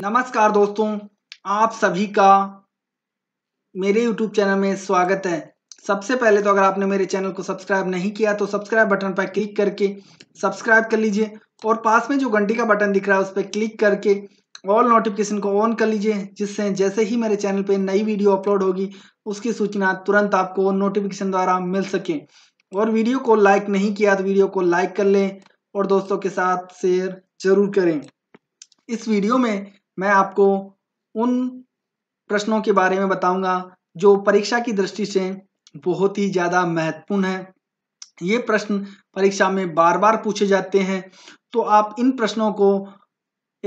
नमस्कार दोस्तों आप सभी का मेरे YouTube चैनल में स्वागत है सबसे पहले तो अगर आपने मेरे चैनल को सब्सक्राइब नहीं किया तो सब्सक्राइब बटन पर क्लिक करके सब्सक्राइब कर लीजिए और पास में जो घंटी का बटन दिख रहा है उस पर क्लिक करके ऑल नोटिफिकेशन को ऑन कर लीजिए जिससे जैसे ही मेरे चैनल पर नई वीडियो अपलोड होगी उसकी सूचना तुरंत आपको नोटिफिकेशन द्वारा मिल सके और वीडियो को लाइक नहीं किया तो वीडियो को लाइक कर लें और दोस्तों के साथ शेयर जरूर करें इस वीडियो में मैं आपको उन प्रश्नों के बारे में बताऊंगा जो परीक्षा की दृष्टि से बहुत ही ज़्यादा महत्वपूर्ण है ये प्रश्न परीक्षा में बार बार पूछे जाते हैं तो आप इन प्रश्नों को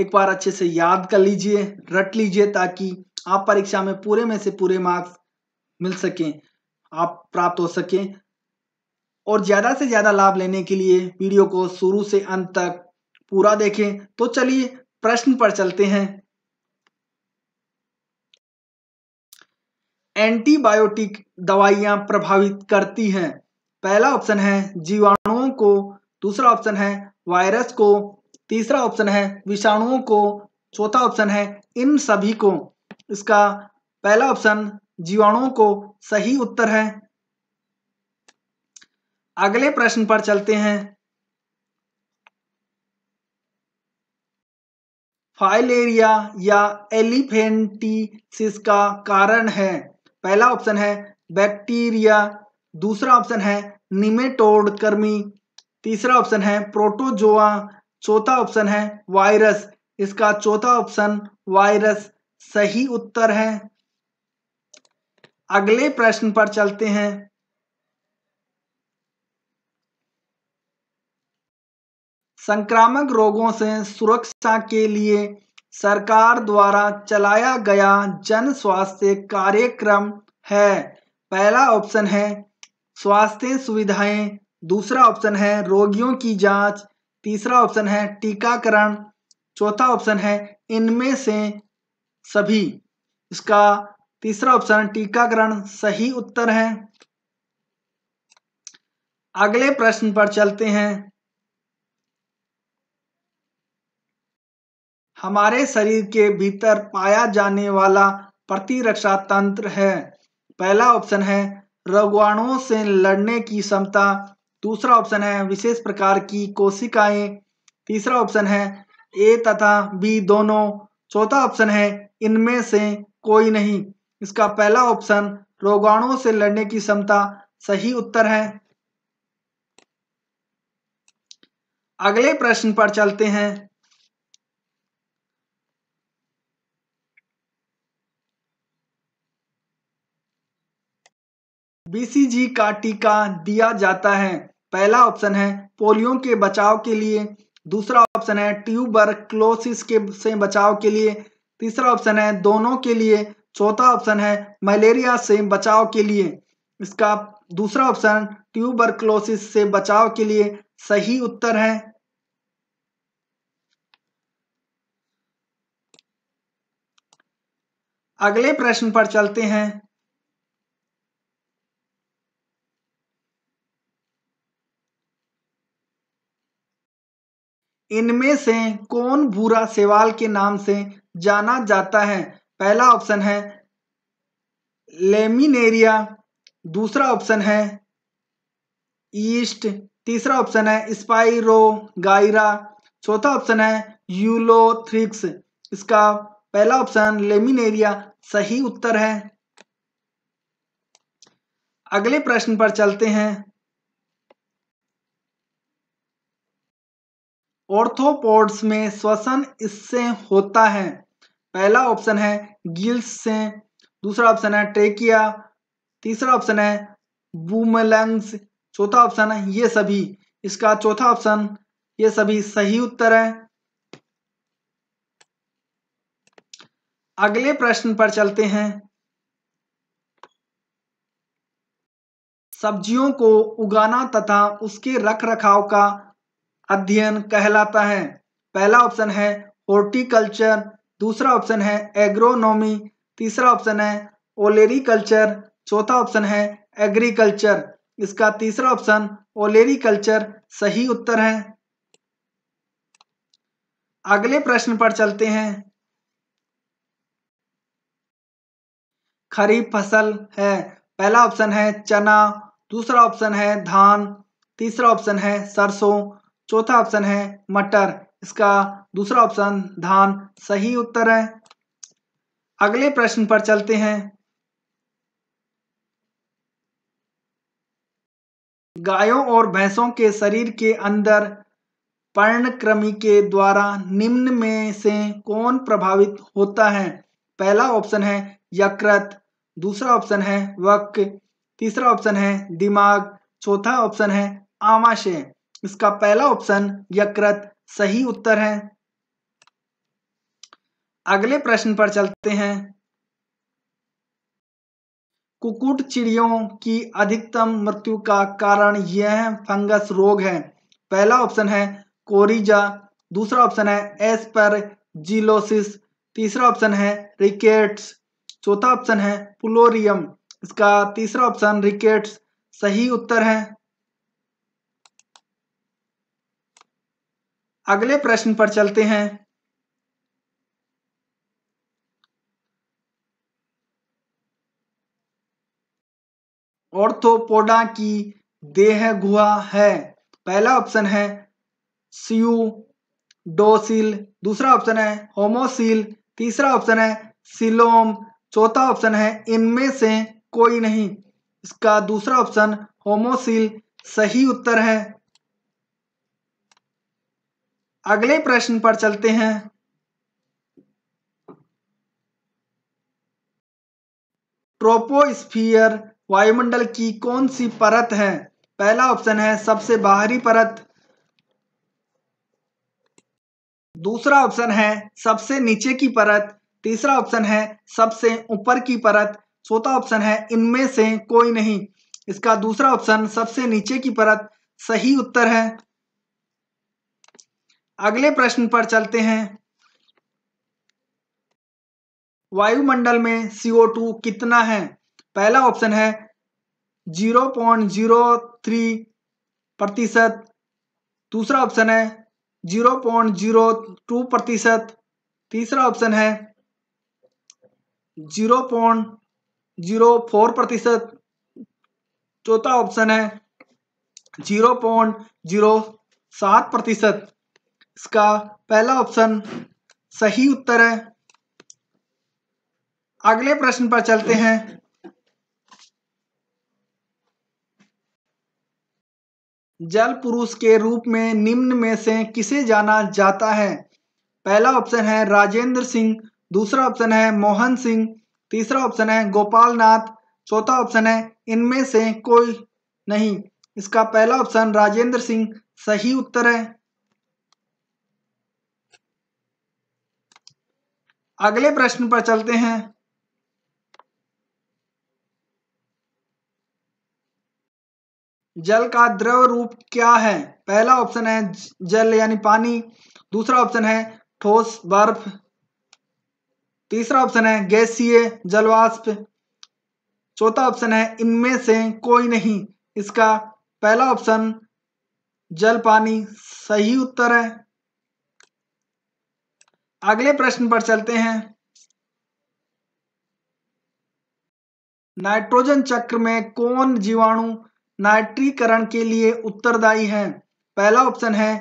एक बार अच्छे से याद कर लीजिए रट लीजिए ताकि आप परीक्षा में पूरे में से पूरे मार्क्स मिल सकें आप प्राप्त हो सकें और ज़्यादा से ज़्यादा लाभ लेने के लिए वीडियो को शुरू से अंत तक पूरा देखें तो चलिए प्रश्न पर चलते हैं एंटीबायोटिक दवाइयां प्रभावित करती हैं पहला ऑप्शन है जीवाणुओं को दूसरा ऑप्शन है वायरस को तीसरा ऑप्शन है विषाणुओं को चौथा ऑप्शन है इन सभी को इसका पहला ऑप्शन जीवाणुओं को सही उत्तर है अगले प्रश्न पर चलते हैं फाइलेरिया या एलिफेंटिसिस का कारण है पहला ऑप्शन है बैक्टीरिया दूसरा ऑप्शन है निमेटोड कर्मी तीसरा ऑप्शन है प्रोटोजोआ चौथा ऑप्शन है वायरस इसका चौथा ऑप्शन वायरस सही उत्तर है अगले प्रश्न पर चलते हैं संक्रामक रोगों से सुरक्षा के लिए सरकार द्वारा चलाया गया जन स्वास्थ्य कार्यक्रम है पहला ऑप्शन है स्वास्थ्य सुविधाएं दूसरा ऑप्शन है रोगियों की जांच तीसरा ऑप्शन है टीकाकरण चौथा ऑप्शन है इनमें से सभी इसका तीसरा ऑप्शन टीकाकरण सही उत्तर है अगले प्रश्न पर चलते हैं हमारे शरीर के भीतर पाया जाने वाला प्रतिरक्षा तंत्र है पहला ऑप्शन है रोगाणुओं से लड़ने की क्षमता दूसरा ऑप्शन है विशेष प्रकार की कोशिकाएं तीसरा ऑप्शन है ए तथा बी दोनों चौथा ऑप्शन है इनमें से कोई नहीं इसका पहला ऑप्शन रोगाणुओं से लड़ने की क्षमता सही उत्तर है अगले प्रश्न पर चलते हैं बीसीजी का टीका दिया जाता है पहला ऑप्शन है पोलियो के बचाव के लिए दूसरा ऑप्शन है क्लोसिस के से बचाव के लिए तीसरा ऑप्शन है दोनों के लिए चौथा ऑप्शन है मलेरिया से बचाव के लिए इसका दूसरा ऑप्शन ट्यूबर क्लोसिस से बचाव के लिए सही उत्तर है अगले प्रश्न पर चलते हैं इनमें से कौन भूरा सेवाल के नाम से जाना जाता है पहला ऑप्शन है लेमिनेरिया दूसरा ऑप्शन है ईस्ट तीसरा ऑप्शन है स्पाइरो गायरा चौथा ऑप्शन है यूलोथ्रिक्स इसका पहला ऑप्शन लेमिनेरिया सही उत्तर है अगले प्रश्न पर चलते हैं ऑर्थोपोड्स में श्वसन इससे होता है पहला ऑप्शन है गिल्स से दूसरा ऑप्शन है ट्रेकिया तीसरा ऑप्शन है बूमलंग्स चौथा ऑप्शन है ये सभी इसका चौथा ऑप्शन ये सभी सही उत्तर है अगले प्रश्न पर चलते हैं सब्जियों को उगाना तथा उसके रख रखाव का अध्ययन कहलाता है पहला ऑप्शन है हॉर्टिकल्चर दूसरा ऑप्शन है एग्रोनॉमी तीसरा ऑप्शन है ओलेरिकल्चर चौथा ऑप्शन है एग्रीकल्चर इसका तीसरा ऑप्शन ओलेरिकल्चर सही उत्तर है अगले प्रश्न पर चलते हैं खरीफ फसल है पहला ऑप्शन है चना दूसरा ऑप्शन है धान तीसरा ऑप्शन है सरसों चौथा ऑप्शन है मटर इसका दूसरा ऑप्शन धान सही उत्तर है अगले प्रश्न पर चलते हैं गायों और भैंसों के शरीर के अंदर पर्णक्रमी के द्वारा निम्न में से कौन प्रभावित होता है पहला ऑप्शन है यकृत दूसरा ऑप्शन है वक तीसरा ऑप्शन है दिमाग चौथा ऑप्शन है आमाशय इसका पहला ऑप्शन यकृत सही उत्तर है अगले प्रश्न पर चलते हैं कुकुट चिड़ियों की अधिकतम मृत्यु का कारण यह फंगस रोग है पहला ऑप्शन है कोरिजा दूसरा ऑप्शन है एसपर जिलोसिस तीसरा ऑप्शन है रिकेट्स चौथा ऑप्शन है पुलोरियम इसका तीसरा ऑप्शन रिकेट्स सही उत्तर है अगले प्रश्न पर चलते हैं ऑर्थोपोडा की देह गुहा है पहला ऑप्शन है सियू डोसिल दूसरा ऑप्शन है होमोसिल तीसरा ऑप्शन है सिलोम चौथा ऑप्शन है इनमें से कोई नहीं इसका दूसरा ऑप्शन होमोसिल सही उत्तर है अगले प्रश्न पर चलते हैं ट्रोपोस्फियर वायुमंडल की कौन सी परत है पहला ऑप्शन है सबसे बाहरी परत दूसरा ऑप्शन है सबसे नीचे की परत तीसरा ऑप्शन है सबसे ऊपर की परत चौथा ऑप्शन है इनमें से कोई नहीं इसका दूसरा ऑप्शन सबसे नीचे की परत सही उत्तर है अगले प्रश्न पर चलते हैं वायुमंडल में CO2 कितना है पहला ऑप्शन है 0.03 प्रतिशत दूसरा ऑप्शन है 0.02 प्रतिशत तीसरा ऑप्शन है 0.04 प्रतिशत चौथा ऑप्शन है 0.07 प्रतिशत इसका पहला ऑप्शन सही उत्तर है अगले प्रश्न पर चलते हैं जल पुरुष के रूप में निम्न में से किसे जाना जाता है पहला ऑप्शन है राजेंद्र सिंह दूसरा ऑप्शन है मोहन सिंह तीसरा ऑप्शन है गोपाल नाथ चौथा ऑप्शन है इनमें से कोई नहीं इसका पहला ऑप्शन राजेंद्र सिंह सही उत्तर है अगले प्रश्न पर चलते हैं जल का द्रव रूप क्या है पहला ऑप्शन है जल यानी पानी दूसरा ऑप्शन है ठोस बर्फ तीसरा ऑप्शन है गैसीय जलवाष्प चौथा ऑप्शन है इनमें से कोई नहीं इसका पहला ऑप्शन जल पानी सही उत्तर है अगले प्रश्न पर चलते हैं नाइट्रोजन चक्र में कौन जीवाणु नाइट्रीकरण के लिए उत्तरदायी है पहला ऑप्शन है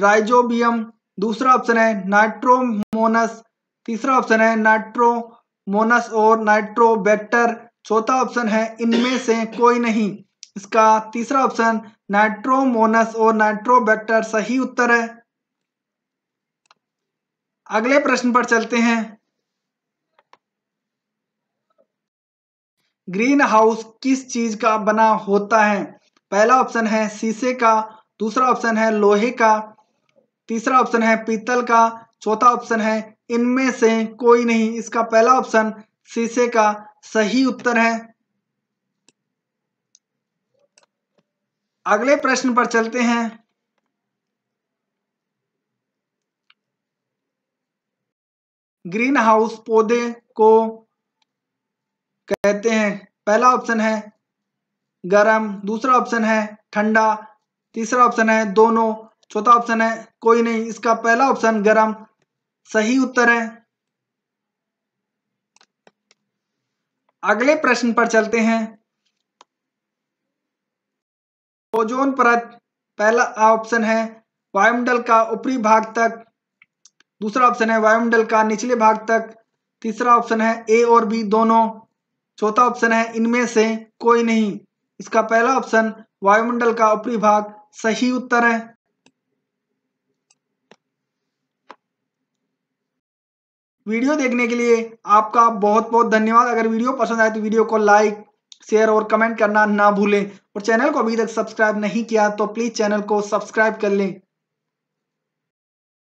राइजोबियम दूसरा ऑप्शन है नाइट्रोमोनस तीसरा ऑप्शन है नाइट्रोमोनस और नाइट्रोबैक्टर चौथा ऑप्शन है इनमें से कोई नहीं इसका तीसरा ऑप्शन नाइट्रोमोनस और नाइट्रोबैक्टर सही उत्तर है अगले प्रश्न पर चलते हैं ग्रीन हाउस किस चीज का बना होता है पहला ऑप्शन है शीशे का दूसरा ऑप्शन है लोहे का तीसरा ऑप्शन है पीतल का चौथा ऑप्शन है इनमें से कोई नहीं इसका पहला ऑप्शन शीशे का सही उत्तर है अगले प्रश्न पर चलते हैं ग्रीन हाउस पौधे को कहते हैं पहला ऑप्शन है गर्म दूसरा ऑप्शन है ठंडा तीसरा ऑप्शन है दोनों चौथा ऑप्शन है कोई नहीं इसका पहला ऑप्शन गर्म सही उत्तर है अगले प्रश्न पर चलते हैं ओजोन परत पहला ऑप्शन है वायुमंडल का ऊपरी भाग तक दूसरा ऑप्शन है वायुमंडल का निचले भाग तक तीसरा ऑप्शन है ए और बी दोनों चौथा ऑप्शन है इनमें से कोई नहीं इसका पहला ऑप्शन वायुमंडल का ऊपरी भाग सही उत्तर है वीडियो देखने के लिए आपका बहुत बहुत धन्यवाद अगर वीडियो पसंद आए तो वीडियो को लाइक शेयर और कमेंट करना ना भूलें और चैनल को अभी तक सब्सक्राइब नहीं किया तो प्लीज़ चैनल को सब्सक्राइब कर लें